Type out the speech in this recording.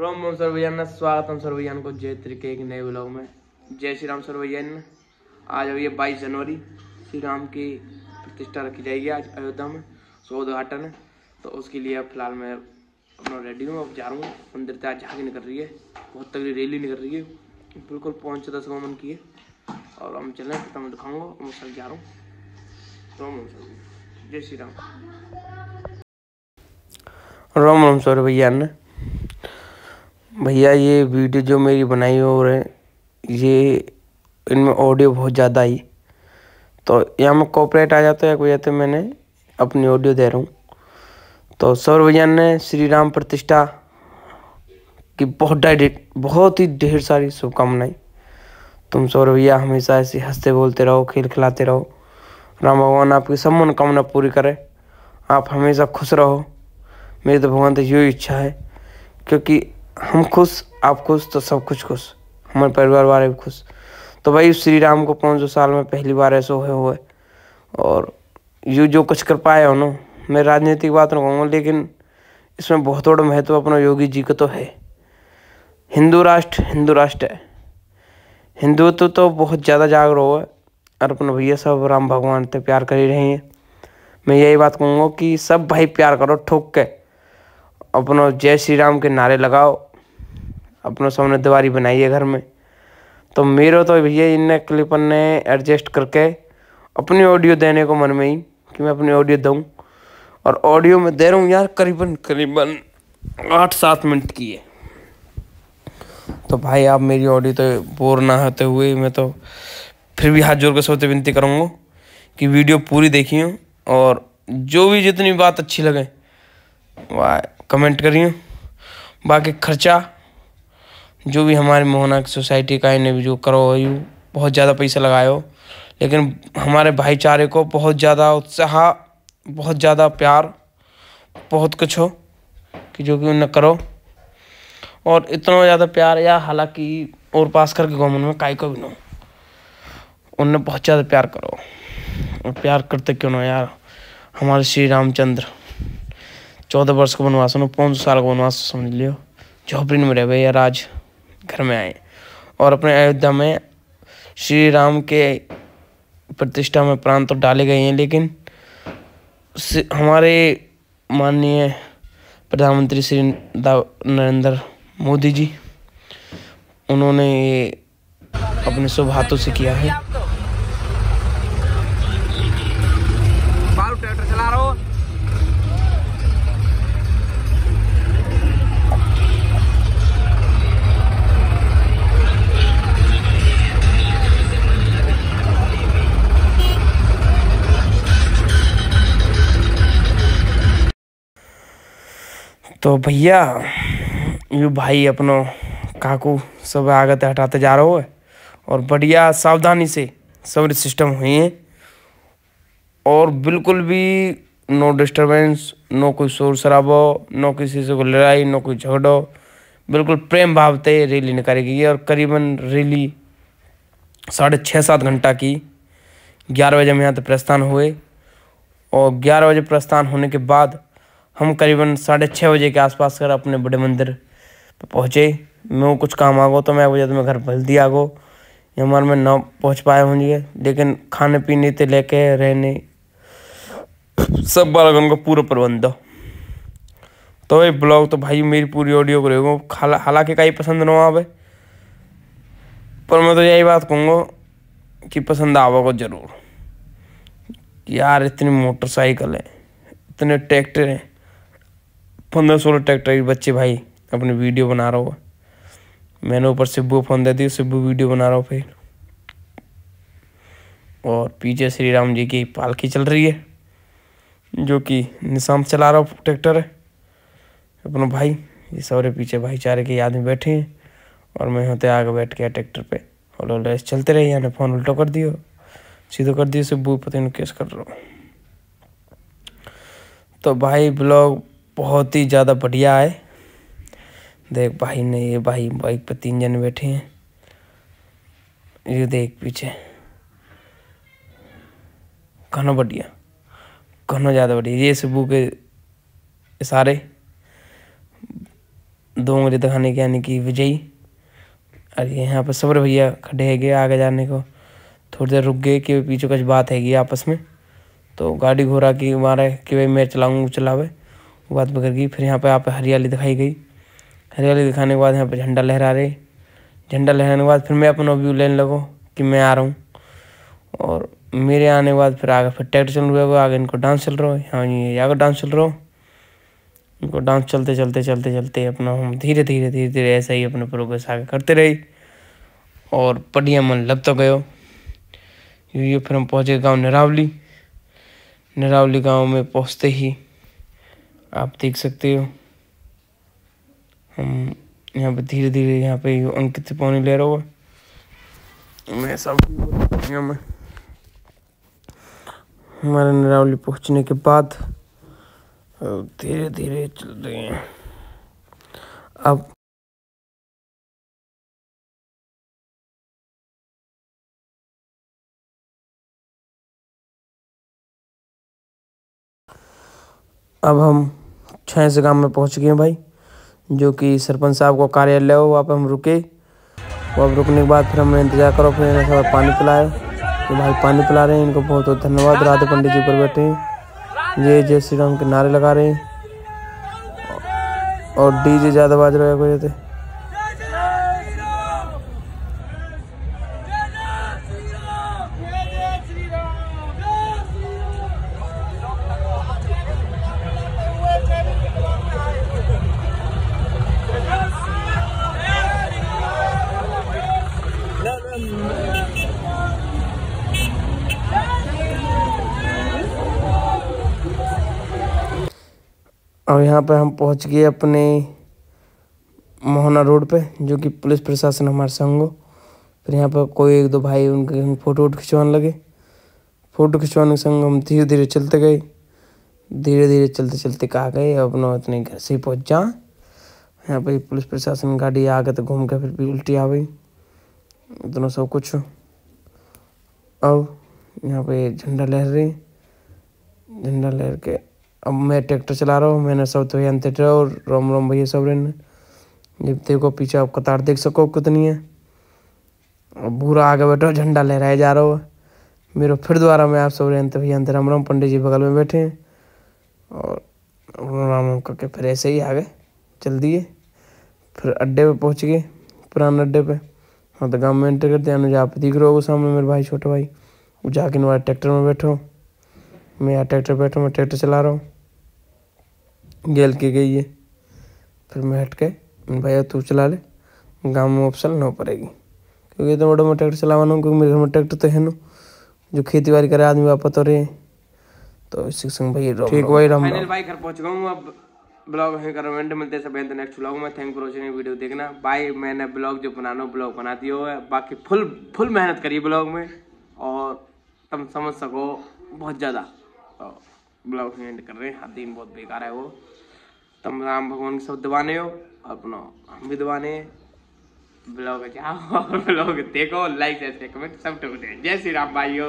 रोम रोम सर भैया हम सर भैया को जय त्रिके एक नए ब्लॉग में जय श्री राम सर भैया आज अभी बाईस जनवरी श्री राम की प्रतिष्ठा रखी जाएगी आज अयोध्या में सो उद्घाटन है तो उसके लिए अब फिलहाल मैं अपना रेडी हूँ अब जा रहा हूँ मंदिर तक आज निकल रही है बहुत तगड़ी रैली निकल रही है बिल्कुल पाँच से दस गोमन की है और हम चले तो मैं दिखाऊँगा और मैं सर जा रहा हूँ रोम रोम सर जय श्री राम रोम रोम सर भैया भैया ये वीडियो जो मेरी बनाई हो रहे ये इनमें ऑडियो बहुत ज़्यादा आई तो यहाँ में कॉपरेट आ जाता है एक तो मैंने अपनी ऑडियो दे रहा हूँ तो सौर भैया ने श्री राम प्रतिष्ठा की बहुत डायरेक्ट बहुत ही ढेर सारी शुभकामनाएं तुम सौर भैया हमेशा ऐसे हंसते बोलते रहो खेल खिलाते रहो राम भगवान आपकी सब मनोकामना पूरी करे आप हमेशा खुश रहो मेरी तो भगवान तो यही इच्छा है क्योंकि हम खुश आप खुश तो सब कुछ खुश हमारे परिवार वाले भी खुश तो भाई श्री राम को पाँच सौ साल में पहली बार ऐसे हुए हुए और यू जो कुछ कर पाए हो ना मैं राजनीतिक बात ना कहूँगा लेकिन इसमें बहुत बड़ा महत्व अपना योगी जी का तो है हिंदू राष्ट्र हिंदू राष्ट्र है हिंदुत्व तो, तो बहुत ज़्यादा जागरूक हुआ है और अपने भैया सब राम भगवान से प्यार कर ही रहे हैं मैं यही बात कहूँगा कि सब भाई प्यार करो ठोक के अपना जय श्री राम के नारे लगाओ अपने सामने दीवारी बनाई है घर में तो मेरे तो भैया इन क्लिपन ने एडजस्ट करके अपनी ऑडियो देने को मन में ही कि मैं अपनी ऑडियो दूँ और ऑडियो में दे रहा हूँ यार करीबन करीबन आठ सात मिनट की है तो भाई आप मेरी ऑडियो तो बोर ना होते हुए मैं तो फिर भी हाथ जोड़ कर सोचते विनती करूँगा कि वीडियो पूरी हूँ और जो भी जितनी बात अच्छी लगे वह कमेंट करिए बाकी खर्चा जो भी हमारे मोहना सोसाइटी का इन्हें जो करो यू बहुत ज़्यादा पैसा लगाए लेकिन हमारे भाईचारे को बहुत ज़्यादा उत्साह बहुत ज़्यादा प्यार बहुत कुछ हो कि जो कि उन्हें करो और इतना ज़्यादा प्यार या हालांकि और पास करके गवर्नमेंट में काय को भी ना उन बहुत ज़्यादा प्यार करो और प्यार करते क्यों ना यार हमारे श्री रामचंद्र चौदह वर्ष का वनवास पाँच सौ साल का वनवास समझ लियो झोपड़ी में रह गए यार घर में आए और अपने अयोध्या में श्री राम के प्रतिष्ठा में प्राण तो डाले गए हैं लेकिन हमारे माननीय प्रधानमंत्री श्री नरेंद्र मोदी जी उन्होंने ये अपने शुभ हाथों से किया है तो भैया यू भाई अपनो काकू सब आगत हटाते जा रहे हो और बढ़िया सावधानी से सब सिस्टम हुए हैं और बिल्कुल भी नो डिस्टरबेंस नो कोई शोर शराबो नो किसी से कोई लड़ाई नो कोई झगड़ो बिल्कुल प्रेम भाव से रैली निकाली गई और करीबन रैली साढ़े छः सात घंटा की ग्यारह बजे हम यहाँ तक प्रस्थान हुए और ग्यारह बजे प्रस्थान होने के बाद हम करीबन साढ़े छः बजे के आसपास कर अपने बड़े मंदिर पर पहुँचे मैं कुछ काम आ गो तो मैं बजे तो मैं घर जल्दी आ गो हमारे में ना पहुँच पाए होंगे लेकिन खाने पीने से तो लेके रहने सब बालगन का पूरा प्रबंध तो ये ब्लॉग तो भाई मेरी पूरी ऑडियो को रहेगा हालांकि कहीं पसंद ना आवे पर मैं तो यही बात कहूँगा कि पसंद आवागो को ज़रूर यार इतनी मोटरसाइकिल है इतने ट्रैक्टर हैं पंद्रह सोलह ट्रैक्टर के बच्चे भाई अपने वीडियो बना रहा हो मैंने ऊपर सिब्बू फोन दे दिया सिब्बू वीडियो बना रहा हो फिर और पीछे श्री राम जी की पालकी चल रही है जो कि निशान चला रहा हो ट्रैक्टर है अपना भाई ये सौरे पीछे भाईचारे के याद में बैठे हैं और मैं होते आगे बैठ गया ट्रैक्टर पे और बोले चलते रहे यहाँ फोन उल्टो कर दियो सीधो कर दियो सिब्बू पता नहीं केस कर रहा हूँ तो भाई ब्लॉग बहुत ही ज़्यादा बढ़िया है देख भाई ने ये भाई बाइक पर तीन जन बैठे हैं ये देख पीछे घनो बढ़िया घनो ज़्यादा बढ़िया ये सुबह के इशारे दो उंगली दिखाने के यानी कि विजयी और ये यहाँ पर सबर भैया खड़े है आगे जाने को थोड़ी देर रुक गए कि पीछे कुछ बात हैगी आपस में तो गाड़ी घोड़ा की मारे कि भाई मैं चलाऊँ चलावे बात पकड़ गई फिर यहाँ पर आप हरियाली दिखाई गई हरियाली दिखाने के बाद यहाँ पर झंडा लहरा रहे झंडा लहराने के बाद फिर मैं अपना व्यू लेने लगो कि मैं आ रहा हूँ और मेरे आने के बाद फिर आगे फिर ट्रैक्टर चल रहा हो आगे इनको डांस चल रहा है यहाँ ये आगे डांस चल रहा हो इनको डांस चलते चलते चलते चलते अपना हम धीरे धीरे धीरे धीरे ऐसा ही अपना प्रोग्रेस आगे करते रहे और बढ़िया मन लग तो गयो ये फिर हम पहुँचे गाँव निरावली निरावली गाँव में पहुँचते ही आप देख सकते हो हम यहाँ पे धीरे धीरे यहाँ पे अंकित से पानी ले रहा हूँ मैं सब में हमारे नरावली पहुँचने के बाद धीरे धीरे चल रहे हैं अब अब हम छः से गांव में पहुंच गए भाई जो कि सरपंच साहब का कार्यालय हो वहाँ पर हम रुके वहाँ रुकने के बाद फिर हमने इंतजार करो फिर इन्हें थोड़ा पानी पिलाया तो भाई पानी पिला रहे हैं इनको बहुत बहुत धन्यवाद राधे पंडित जी पर बैठे हैं ये जय श्री राम के नारे लगा रहे हैं और डीजे ज़्यादा बाज रहे थे अब यहाँ पर हम पहुँच गए अपने मोहना रोड पे जो कि पुलिस प्रशासन हमारे संग हो फिर यहाँ पर कोई एक दो भाई उनके फ़ोटो वोटो खिंचवाने लगे फ़ोटो खिंचवाने के संग हम धीरे धीरे चलते गए धीरे धीरे चलते चलते कहा गए अपना इतने घर से ही पहुँच जाए यहाँ पर पुलिस प्रशासन गाड़ी आ गए तो घूम के फिर भी उल्टी आ गई इतना सब कुछ अब यहाँ पे झंडा लहर रही झंडा लहर के अब मैं ट्रैक्टर चला रहा हूँ मैंने सब तो थे और राम रोम भैया सब रहने जब देखो पीछे आप कतार देख सको कितनी है और बुरा आगे बैठो झंडा लहराए जा रहा हो मेरे फिर दोबारा मैं आप सब रहते तो भैया अंत राम राम पंडित जी बगल में बैठे हैं और राम राम करके फिर ऐसे ही आगे चल दिए फिर अड्डे पे पहुँच गए पुराने अड्डे पे हाँ तो गाँव में एंटर करते हैं आप दिख रहे हो सामने मेरे भाई छोटे भाई वो जाके नुआ ट्रैक्टर में बैठो मैं यहाँ ट्रैक्टर बैठा मैं ट्रैक्टर चला रहा हूँ गेल की गई है फिर मैं हट के भैया तू चला ले गाँव में ऑप्शन ना पड़ेगी क्योंकि इतना बड़ा मैं ट्रैक्टर चलावाना हूँ क्योंकि मेरे घर में ट्रैक्टर तो है ना जो खेती बाड़ी करे आदमी वापस तो रहे तो इसी संग भाई ठीक भाई राम भाई घर पहुँच गया हूँ अब ब्लॉग है करो कमेंट मिलते हैं सब एंड नेक्स्ट ब्लॉग में थैंक फॉर वॉचिंग वीडियो देखना बाय मैंने ब्लॉग जो बनाना हो ब्लॉग बना दिया है बाकी फुल फुल मेहनत करी ब्लॉग में और तुम समझ सको बहुत ज़्यादा ब्लॉग एंड कर रहे हैं हाँ दिन बहुत बेकार है वो तम राम भगवान के सब दबाने हो अपना हम भी दबाने ब्लॉग जाओ अच्छा और ब्लॉग देखो लाइक कमेंट सब टूटे जय श्री राम भाई